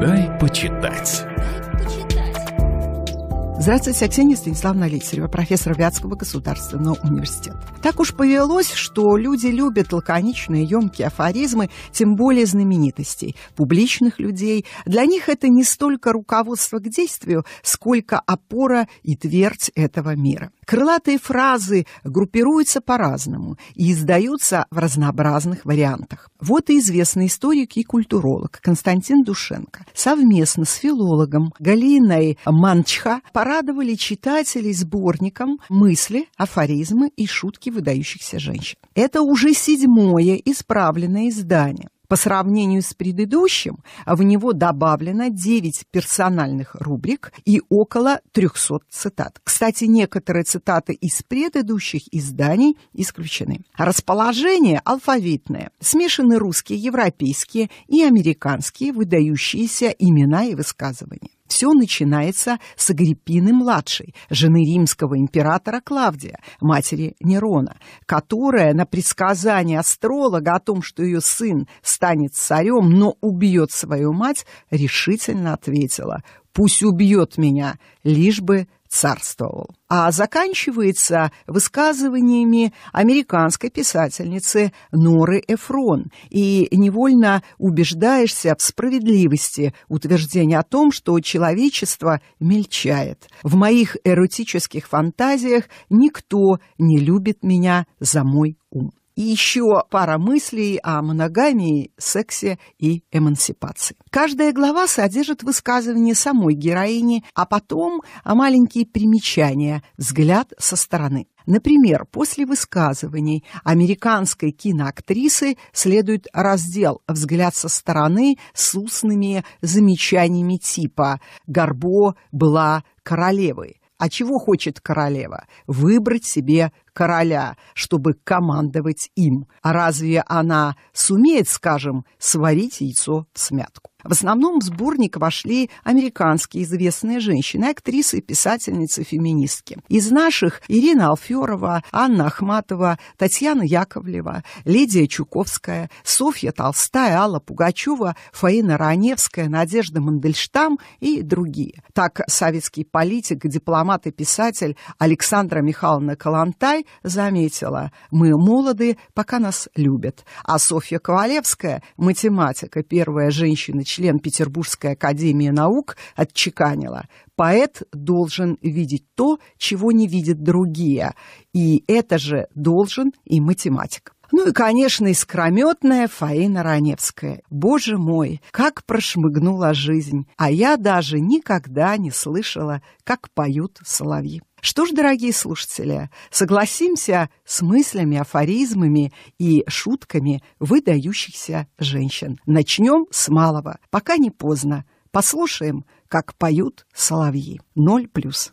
«Дай почитать». Здравствуйте, Аксения Станиславна Лицарева, профессор Вятского государственного университета. Так уж повелось, что люди любят лаконичные, емкие афоризмы, тем более знаменитостей, публичных людей. Для них это не столько руководство к действию, сколько опора и твердь этого мира. Крылатые фразы группируются по-разному и издаются в разнообразных вариантах. Вот и известный историк и культуролог Константин Душенко совместно с филологом Галиной Манчха пора порадовали читателей сборником мысли, афоризмы и шутки выдающихся женщин. Это уже седьмое исправленное издание. По сравнению с предыдущим, в него добавлено 9 персональных рубрик и около 300 цитат. Кстати, некоторые цитаты из предыдущих изданий исключены. Расположение алфавитное. Смешаны русские, европейские и американские выдающиеся имена и высказывания. Все начинается с Агриппины-младшей, жены римского императора Клавдия, матери Нерона, которая на предсказание астролога о том, что ее сын станет царем, но убьет свою мать, решительно ответила «Пусть убьет меня, лишь бы царствовал. А заканчивается высказываниями американской писательницы Норы Эфрон, и невольно убеждаешься в справедливости утверждения о том, что человечество мельчает. В моих эротических фантазиях никто не любит меня за мой ум. И еще пара мыслей о моногамии, сексе и эмансипации. Каждая глава содержит высказывание самой героини, а потом маленькие примечания, взгляд со стороны. Например, после высказываний американской киноактрисы следует раздел «Взгляд со стороны» с устными замечаниями типа «Горбо была королевой», а чего хочет королева? Выбрать себе короля, чтобы командовать им. А разве она сумеет, скажем, сварить яйцо в смятку? В основном в сборник вошли американские известные женщины, актрисы, писательницы, феминистки. Из наших Ирина Алферова, Анна Ахматова, Татьяна Яковлева, Лидия Чуковская, Софья Толстая, Алла Пугачева, Фаина Раневская, Надежда Мандельштам и другие. Так советский политик, дипломат и писатель Александра Михайловна Калантай заметила, мы молоды, пока нас любят. А Софья Ковалевская, математика, первая женщина, член член Петербургской академии наук, отчеканила. Поэт должен видеть то, чего не видят другие, и это же должен и математик. Ну и, конечно, искрометная Фаина Раневская. Боже мой, как прошмыгнула жизнь, а я даже никогда не слышала, как поют соловьи. Что ж, дорогие слушатели, согласимся с мыслями, афоризмами и шутками выдающихся женщин. Начнем с малого, пока не поздно. Послушаем, как поют соловьи. Ноль плюс.